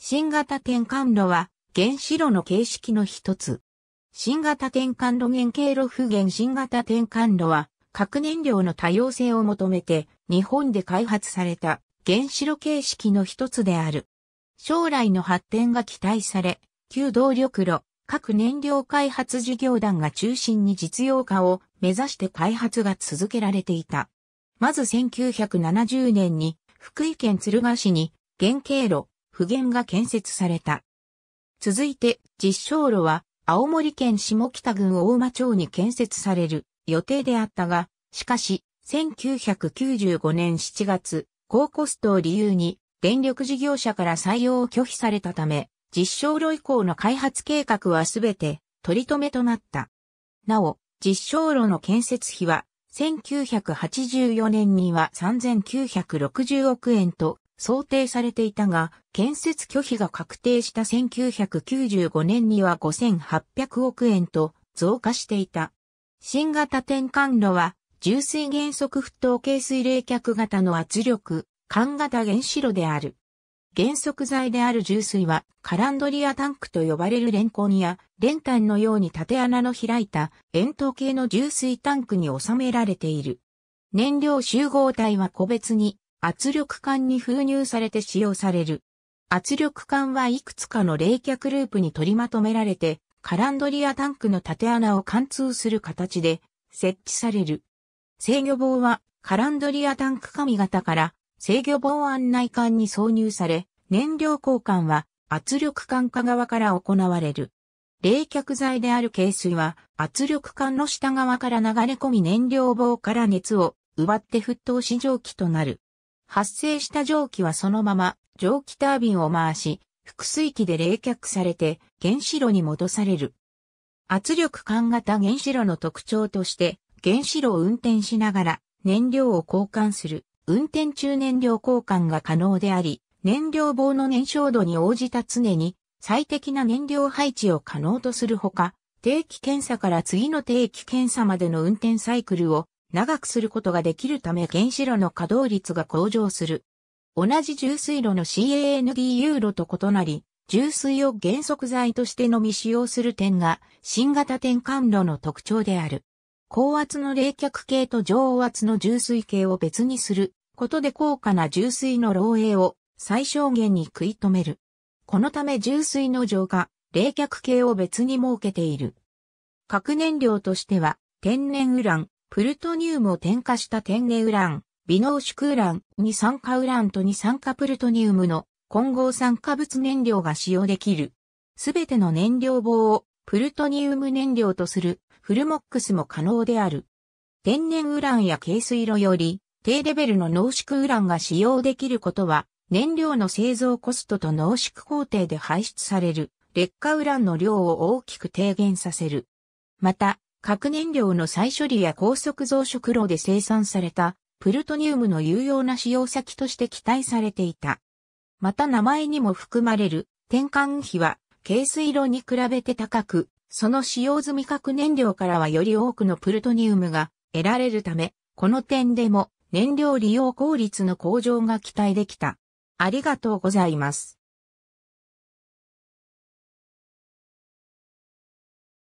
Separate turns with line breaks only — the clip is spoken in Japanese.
新型転換炉は原子炉の形式の一つ。新型転換炉原型炉不原新型転換炉は核燃料の多様性を求めて日本で開発された原子炉形式の一つである。将来の発展が期待され、旧動力炉、核燃料開発事業団が中心に実用化を目指して開発が続けられていた。まず1970年に福井県敦賀市に原型炉、普賢が建設された。続いて、実証路は、青森県下北郡大間町に建設される予定であったが、しかし、1995年7月、高コストを理由に、電力事業者から採用を拒否されたため、実証路以降の開発計画はすべて取り留めとなった。なお、実証路の建設費は、1984年には3960億円と想定されていたが、建設拒否が確定した1995年には5800億円と増加していた。新型転換炉は、重水原則沸騰系水冷却型の圧力、管型原子炉である。原則材である重水は、カランドリアタンクと呼ばれるレンコンや、レンタンのように縦穴の開いた、円筒形の重水タンクに収められている。燃料集合体は個別に、圧力管に封入されて使用される。圧力管はいくつかの冷却ループに取りまとめられて、カランドリアタンクの縦穴を貫通する形で設置される。制御棒はカランドリアタンク紙型から制御棒案内管に挿入され、燃料交換は圧力管下側から行われる。冷却剤である軽水は圧力管の下側から流れ込み燃料棒から熱を奪って沸騰し蒸気となる。発生した蒸気はそのまま蒸気タービンを回し、複水器で冷却されて原子炉に戻される。圧力管型原子炉の特徴として、原子炉を運転しながら燃料を交換する運転中燃料交換が可能であり、燃料棒の燃焼度に応じた常に最適な燃料配置を可能とするほか、定期検査から次の定期検査までの運転サイクルを長くすることができるため原子炉の稼働率が向上する。同じ重水炉の CANDU 炉と異なり、重水を原則剤としてのみ使用する点が新型転換炉の特徴である。高圧の冷却系と上圧の重水系を別にすることで高価な重水の漏洩を最小限に食い止める。このため重水の浄が冷却系を別に設けている。核燃料としては天然ウラン、プルトニウムを添加した天然ウラン、微濃縮ウラン、二酸化ウランと二酸化プルトニウムの混合酸化物燃料が使用できる。すべての燃料棒をプルトニウム燃料とするフルモックスも可能である。天然ウランや軽水炉より低レベルの濃縮ウランが使用できることは燃料の製造コストと濃縮工程で排出される劣化ウランの量を大きく低減させる。また、核燃料の再処理や高速増殖炉で生産されたプルトニウムの有用な使用先として期待されていた。また名前にも含まれる転換費は軽水炉に比べて高く、その使用済み核燃料からはより多くのプルトニウムが得られるため、この点でも燃料利用効率の向上が期待できた。ありがとうございます。